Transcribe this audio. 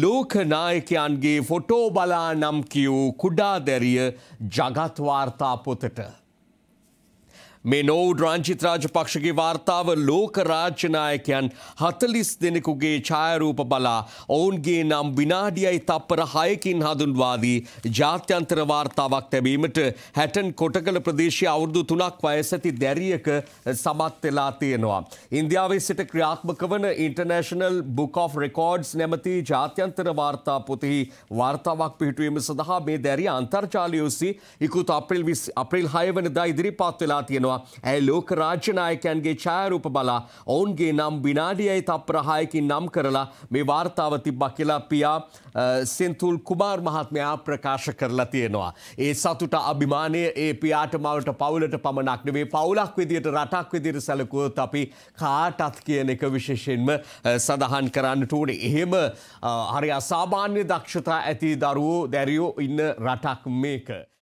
ලෝකනායකයන්ගේ photo බලා නම් කියූ කුඩාදැරිය ජගත්වාර්තා පොතට. මේ නොවුඩ් රංචිත් රාජපක්ෂගේ වාර්තාව ලෝක රාජ්‍යනායකයන් හතලිස් දෙනෙකුගේ ඡායරූප බලා ඔවුන්ගේ නම් විනාඩියයි තප්පර හයකින් හඳුන්වාදී ජාත්‍යන්තර වාර්තාවක් තැබීමට හැටන් කොටකළ ප්‍රදේශය අවුරුදු තුනක් වයස ඇති දැරියක සමත් වෙලා තියෙනවා. ඉන්දියාවේ සිට ක්‍රියාත්මක වන ඉන්ටර්නේෂනල් බුක් of රෙකෝඩ්ස් නැමති ජාත්‍යන්තර වාර්තා පොතෙහි වාර්තාවක් පිහිටුවීම සඳහා මේ දැරිය අන්තර්ජාලය ඔස්සේ ඉකුත් අප්‍රේල් 20 අප්‍රේල් 6 වෙනිදා ඉදිරිපත් වෙලා තියෙනවා. කරනවා. ඇය ලෝක රාජ්‍යනායකයන්ගේ ඡායරූප බලා ඔවුන්ගේ නම් විනාඩියයි තප්‍රහායකින් නම් කරලා මේ වාර්තාව තිබ්බා කියලා පියා සෙන්තුල් කුමාර් මහත්මයා ප්‍රකාශ කරලා තියෙනවා. ඒ සතුට අභිමානය ඒ පියාට මවලට පවුලට පමණක් නෙවෙයි පවුලක් විදියට රටක් විදියට සැලකුවොත් අපි කාටත් කියන එක විශේෂයෙන්ම සඳහන් කරන්නට ඕනේ. එහෙම හරි අසාමාන්‍ය දක්ෂතා ඇති දරුවෝ දැරියෝ ඉන්න රටක් මේක.